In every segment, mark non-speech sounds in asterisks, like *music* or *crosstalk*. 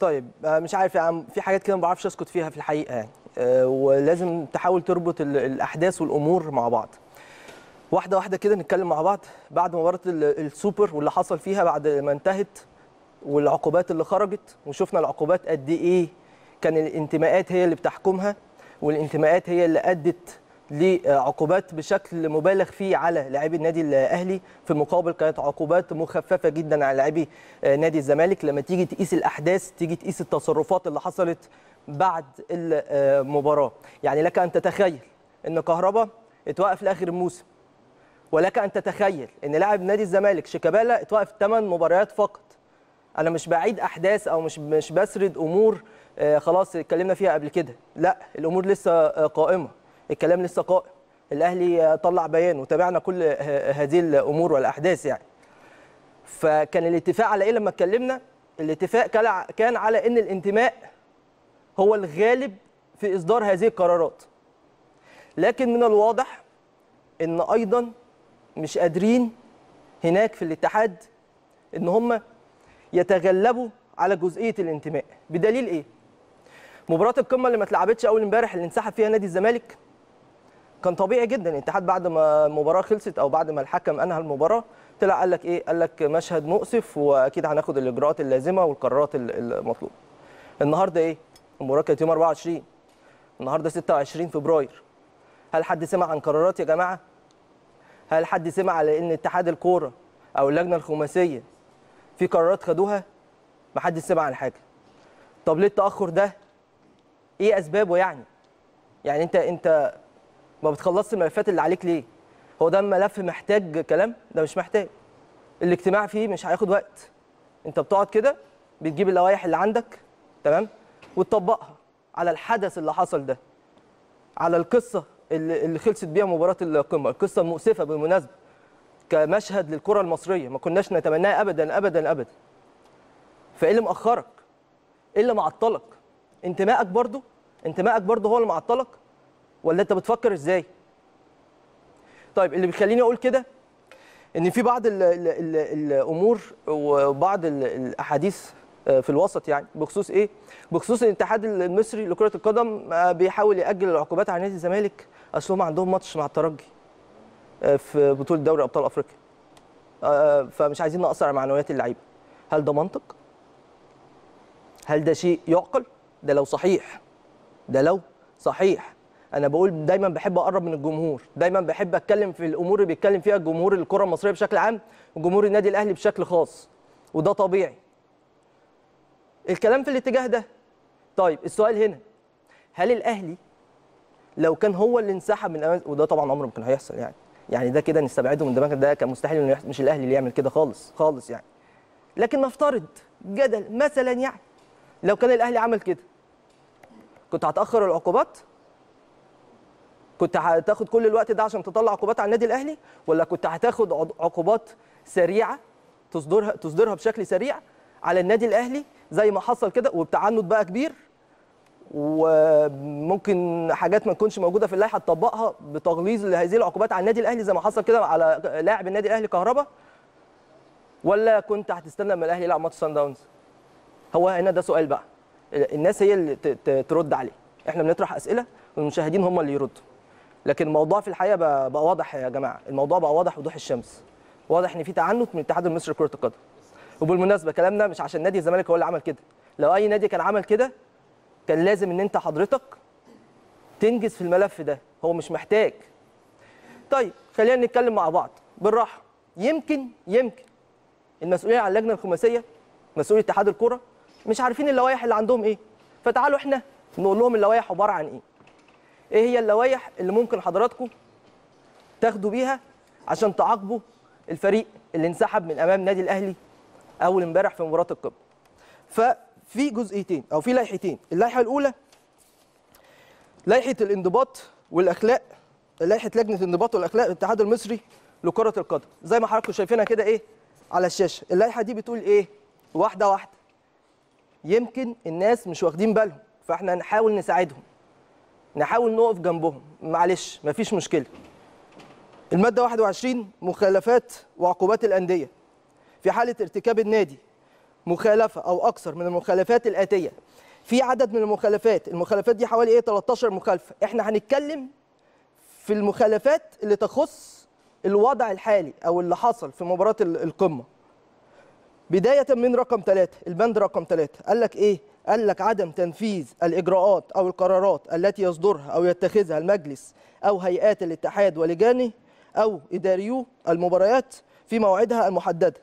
طيب آه، مش عارف يا عم في حاجات كده ما بعرفش اسكت فيها في الحقيقه يعني آه، ولازم تحاول تربط الاحداث والامور مع بعض واحده واحده كده نتكلم مع بعض بعد مباراه السوبر واللي حصل فيها بعد ما انتهت والعقوبات اللي خرجت وشفنا العقوبات قد ايه كان الانتماءات هي اللي بتحكمها والانتماءات هي اللي ادت لعقوبات بشكل مبالغ فيه على لاعبي النادي الاهلي في المقابل كانت عقوبات مخففه جدا على لاعبي نادي الزمالك لما تيجي تقيس الاحداث تيجي تقيس التصرفات اللي حصلت بعد المباراه يعني لك ان تتخيل ان كهربا اتوقف لاخر الموسم ولك ان تتخيل ان لاعب نادي الزمالك شيكابالا اتوقف 8 مباريات فقط انا مش بعيد احداث او مش مش بسرد امور آه، خلاص اتكلمنا فيها قبل كده لا الامور لسه آه، قائمه الكلام لسه قائم الاهلي طلع بيان وتابعنا كل هذه الامور والاحداث يعني فكان الاتفاق على ايه لما اتكلمنا الاتفاق كان على ان الانتماء هو الغالب في اصدار هذه القرارات لكن من الواضح ان ايضا مش قادرين هناك في الاتحاد ان هم يتغلبوا على جزئيه الانتماء بدليل ايه مباراه القمه اللي ما اتلعبتش اول امبارح اللي انسحب فيها نادي الزمالك كان طبيعي جدا الاتحاد بعد ما المباراه خلصت او بعد ما الحكم انهى المباراه طلع قال لك ايه قال لك مشهد مؤسف واكيد هناخد الاجراءات اللازمه والقرارات المطلوبه النهارده ايه المباراه كانت يوم 24 النهارده 26 فبراير هل حد سمع عن قرارات يا جماعه هل حد سمع على ان اتحاد الكوره او اللجنه الخماسيه في قرارات خدوها ما حدش سمع عن حاجه طب ليه التاخر ده ايه اسبابه يعني يعني انت انت ما بتخلصش الملفات اللي عليك ليه هو ده ملف محتاج كلام ده مش محتاج الاجتماع فيه مش هياخد وقت انت بتقعد كده بتجيب اللوائح اللي عندك تمام وتطبقها على الحدث اللي حصل ده على القصه اللي, اللي خلصت بيها مباراه القمه القصه المؤسفه بالمناسبه كمشهد للكره المصريه ما كناش نتمناه ابدا ابدا ابدا فايه اللي مأخرك ايه اللي معطلك انتمائك برضه؟ انتمائك برضه هو اللي معطلك ولا انت بتفكر ازاي طيب اللي بيخليني اقول كده ان في بعض ال ال ال الامور وبعض الاحاديث آه، في الوسط يعني بخصوص ايه بخصوص الاتحاد المصري لكره القدم آه، بيحاول ياجل العقوبات على نادي الزمالك اصل هم عندهم ماتش مع الترجي آه، في بطوله دوري ابطال افريقيا فمش عايزين ناثر على معنويات اللعيبه هل ده منطق هل ده شيء يعقل ده لو صحيح ده لو صحيح انا بقول دايما بحب اقرب من الجمهور دايما بحب اتكلم في الامور اللي بيتكلم فيها الجمهور الكره المصريه بشكل عام وجمهور النادي الاهلي بشكل خاص وده طبيعي الكلام في الاتجاه ده طيب السؤال هنا هل الاهلي لو كان هو اللي انسحب من أماز... وده طبعا عمره ما كان هيحصل يعني يعني ده كده نستبعده من دماغنا ده كان مستحيل انه يحصل مش الاهلي اللي يعمل كده خالص خالص يعني لكن نفترض جدل مثلا يعني لو كان الاهلي عمل كده كنت هتاخر العقوبات كنت هتاخد كل الوقت ده عشان تطلع عقوبات على النادي الاهلي ولا كنت هتاخد عقوبات سريعه تصدرها تصدرها بشكل سريع على النادي الاهلي زي ما حصل كده وبتعنت بقى كبير وممكن حاجات ما تكونش موجوده في اللائحه تطبقها بتغليظ لهذه العقوبات على النادي الاهلي زي ما حصل كده على لاعب النادي الاهلي كهربا ولا كنت هتستنى لما الاهلي يلعب ماتش سان داونز هو هنا ده سؤال بقى الناس هي اللي ترد عليه احنا بنطرح اسئله والمشاهدين هم اللي يردوا لكن الموضوع في الحقيقه بقى, بقى واضح يا جماعه الموضوع بقى واضح وضوح الشمس واضح ان في تعنت من الاتحاد المصري لكره القدم وبالمناسبه كلامنا مش عشان نادي الزمالك هو اللي عمل كده لو اي نادي كان عمل كده كان لازم ان انت حضرتك تنجز في الملف ده هو مش محتاج طيب خلينا نتكلم مع بعض بالراحه يمكن يمكن المسؤولين على اللجنه الخماسيه مسؤولي اتحاد الكره مش عارفين اللوائح اللي عندهم ايه فتعالوا احنا نقول لهم اللوائح عباره عن ايه ايه هي اللوائح اللي ممكن حضراتكم تاخدوا بيها عشان تعاقبوا الفريق اللي انسحب من امام نادي الاهلي اول امبارح في مباراه القمه ففي جزئيتين او في لائحتين اللائحه الاولى لائحه الانضباط والاخلاق لائحه لجنه الانضباط والاخلاق الاتحاد المصري لكره القدم زي ما حضراتكم شايفينها كده ايه على الشاشه اللائحه دي بتقول ايه واحده واحده يمكن الناس مش واخدين بالهم فاحنا هنحاول نساعدهم نحاول نقف جنبهم معلش مفيش مشكله الماده 21 مخالفات وعقوبات الانديه في حاله ارتكاب النادي مخالفه او اكثر من المخالفات الاتيه في عدد من المخالفات المخالفات دي حوالي ايه 13 مخالفه احنا هنتكلم في المخالفات اللي تخص الوضع الحالي او اللي حصل في مباراه القمه بدايه من رقم 3 البند رقم 3 قال لك ايه قال لك عدم تنفيذ الإجراءات أو القرارات التي يصدرها أو يتخذها المجلس أو هيئات الاتحاد ولجانه أو إداريو المباريات في موعدها المحددة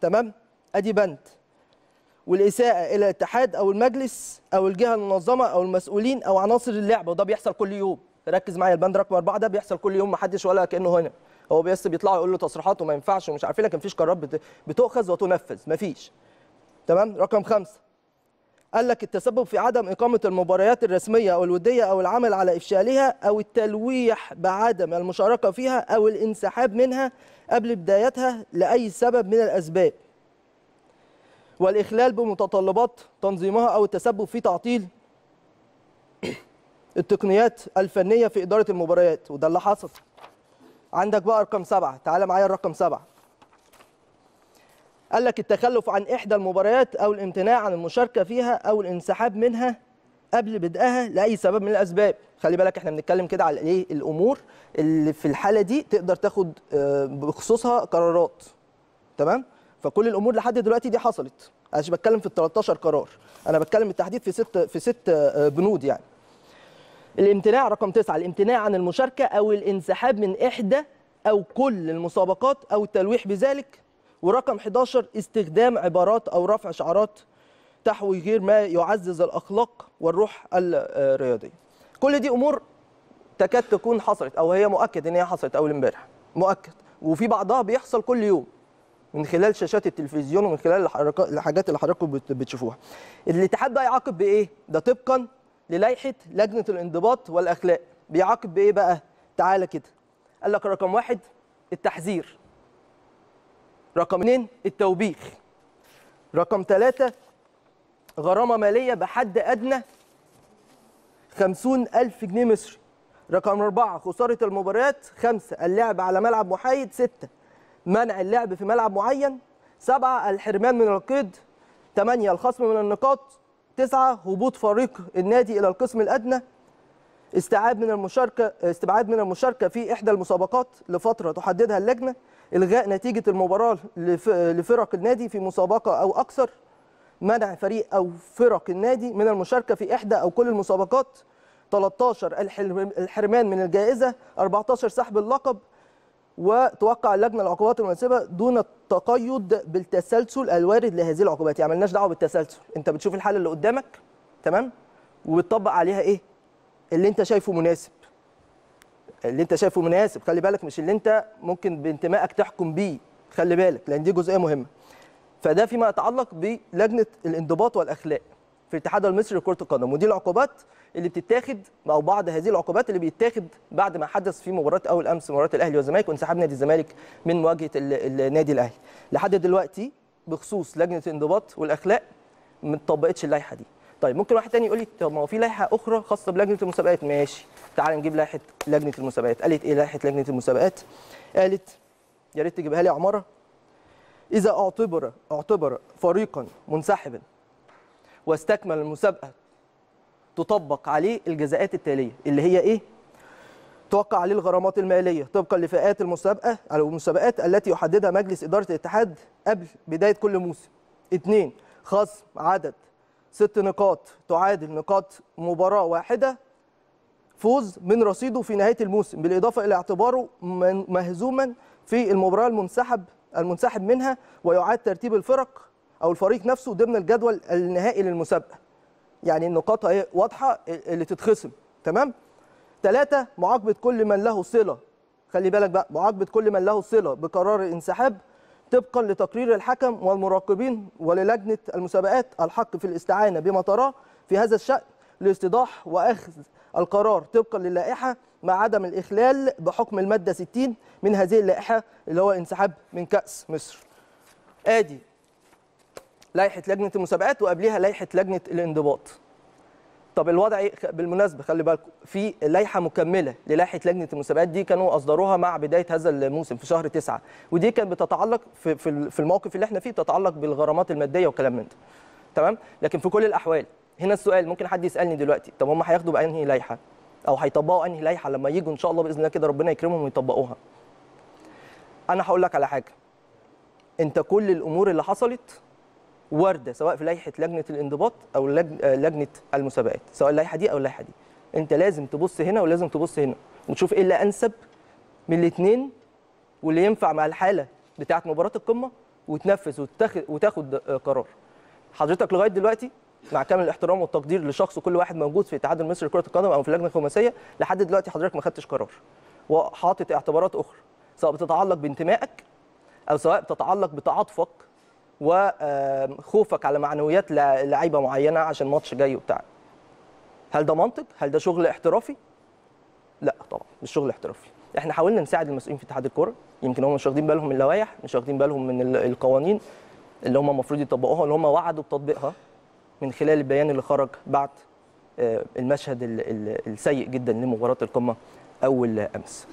تمام أدي بند والإساءة إلى الاتحاد أو المجلس أو الجهة المنظمة أو المسؤولين أو عناصر اللعبة وده بيحصل كل يوم ركز معايا البند رقم أربعة ده بيحصل كل يوم محدش ولا كأنه هنا هو بس يقول له تصريحات وما ينفعش ومش عارفين إيه، لكن مفيش قرارات بتؤخذ وتنفذ مفيش تمام رقم خمسة قال لك التسبب في عدم إقامة المباريات الرسمية أو الودية أو العمل على إفشالها أو التلويح بعدم المشاركة فيها أو الانسحاب منها قبل بدايتها لأي سبب من الأسباب والإخلال بمتطلبات تنظيمها أو التسبب في تعطيل *coughs* التقنيات الفنية في إدارة المباريات وده اللي حصل عندك بقى رقم سبعة تعال معايا الرقم سبعة قال لك التخلف عن إحدى المباريات أو الامتناع عن المشاركة فيها أو الانسحاب منها قبل بدءها لأي سبب من الأسباب خلي بالك احنا بنتكلم كده على ايه الامور اللي في الحاله دي تقدر تاخد آه، بخصوصها قرارات تمام فكل الامور لحد دلوقتي دي حصلت انا مش بتكلم في ال 13 قرار انا بتكلم بالتحديد في ست في ست آه، آه، بنود يعني الامتناع رقم تسعة الامتناع عن المشاركه او الانسحاب من احدى او كل المسابقات او التلويح بذلك ورقم 11 استخدام عبارات أو رفع شعارات تحوي غير ما يعزز الأخلاق والروح الرياضية كل دي أمور تكاد تكون حصلت أو هي مؤكد أن هي حصلت أول امبارح مؤكد وفي بعضها بيحصل كل يوم من خلال شاشات التلفزيون ومن خلال الحاجات اللي حضراتكم بتشوفوها الاتحاد بقى يعاقب بايه ده طبقا للائحه لجنه الانضباط والاخلاق بيعاقب بايه بقى تعالى كده قال لك رقم واحد التحذير رقم 2 التوبيخ رقم 3 غرامة مالية بحد أدنى ألف جنيه مصري رقم أربعة خسارة المباريات خمسة اللعب على ملعب محايد ستة منع اللعب في ملعب معين سبعة الحرمان من القيد 8 الخصم من النقاط تسعة هبوط فريق النادي إلى القسم الأدنى استبعاد من المشاركه استبعاد من المشاركه في احدى المسابقات لفتره تحددها اللجنه الغاء نتيجه المباراه لفرق النادي في مسابقه او اكثر منع فريق او فرق النادي من المشاركه في احدى او كل المسابقات 13 الحرمان من الجائزه 14 سحب اللقب وتوقع اللجنه العقوبات المناسبه دون التقيد بالتسلسل الوارد لهذه العقوبات يعني ملناش دعوه بالتسلسل انت بتشوف الحاله اللي قدامك تمام وبتطبق عليها ايه اللي انت شايفه مناسب اللي انت شايفه مناسب خلي بالك مش اللي انت ممكن بانتمائك تحكم بيه خلي بالك لان دي جزئيه مهمه فده فيما يتعلق بلجنه الانضباط والاخلاق في الاتحاد المصري لكره القدم ودي العقوبات اللي بتتاخد او بعض هذه العقوبات اللي بيتاخد بعد ما حدث في مباراه اول امس مباراه الاهلي والزمالك وانسحاب نادي الزمالك من مواجهه النادي الاهلي لحد دلوقتي بخصوص لجنه الانضباط والاخلاق ما طبقتش اللائحه دي طيب ممكن واحد تاني يقول لي طب ما هو في لائحه اخرى خاصه بلجنه المسابقات ماشي تعال نجيب لائحه لجنه المسابقات قالت ايه لائحه لجنه المسابقات قالت يا ريت تجيبها لي عماره اذا اعتبر اعتبر فريقا منسحبا واستكمل المسابقه تطبق عليه الجزاءات التاليه اللي هي ايه توقع عليه الغرامات الماليه طبقا لفئات المسابقه او المسابقات التي يحددها مجلس اداره الاتحاد قبل بدايه كل موسم اثنين خصم عدد ست نقاط تعادل نقاط مباراة واحدة فوز من رصيده في نهاية الموسم بالإضافة إلى اعتباره مهزوما في المباراة المنسحب المنسحب منها ويعاد ترتيب الفرق أو الفريق نفسه ضمن الجدول النهائي للمسابقة يعني النقاط اهي واضحة اللي تتخصم تمام ثلاثة معاقبة كل من له صلة خلي بالك بقى معاقبة كل من له صلة بقرار الانسحاب طبقا لتقرير الحكم والمراقبين وللجنة المسابقات الحق في الاستعانة بما تراه في هذا الشأن لاستيضاح وأخذ القرار طبقا للائحة مع عدم الإخلال بحكم المادة 60 من هذه اللائحة اللي هو الانسحاب من كأس مصر آدي لائحة لجنة المسابقات وقبلها لائحة لجنة الانضباط طب الوضع ايه بالمناسبه خلي بالكم في لائحه مكمله للائحه لجنه المسابقات دي كانوا اصدروها مع بدايه هذا الموسم في شهر تسعة ودي كانت بتتعلق في في الموقف اللي احنا فيه بتتعلق بالغرامات الماديه وكلام من ده تمام لكن في كل الاحوال هنا السؤال ممكن حد يسالني دلوقتي طب هم هياخدوا بانهي لائحه او هيطبقوا انهي لائحه لما يجوا ان شاء الله باذن الله كده ربنا يكرمهم ويطبقوها انا هقول لك على حاجه انت كل الامور اللي حصلت وارده سواء في لائحه لجنه الانضباط او آه، لجنه المسابقات سواء اللائحه دي او اللائحه دي انت لازم تبص هنا ولازم تبص هنا وتشوف ايه اللي انسب من الاثنين واللي ينفع مع الحاله بتاعه مباراه القمه وتنفذ وتاخد وتاخد آه، قرار حضرتك لغايه دلوقتي مع كامل الاحترام والتقدير لشخص كل واحد موجود في اتحاد المصري لكره القدم او في اللجنه الخماسيه لحد دلوقتي حضرتك ما خدتش قرار وحاطط اعتبارات اخرى سواء بتتعلق بانتمائك او سواء بتتعلق بتعاطفك وخوفك على معنويات لعيبه معينه عشان ماتش جاي وبتاع هل ده منطق هل ده شغل احترافي لا طبعا مش شغل احترافي احنا حاولنا نساعد المسؤولين في اتحاد الكره يمكن هم مش واخدين بالهم من اللوائح مش واخدين بالهم من القوانين اللي هم المفروض يطبقوها اللي هم وعدوا بتطبيقها من خلال البيان اللي خرج بعد المشهد السيء جدا لمباراه القمه اول امس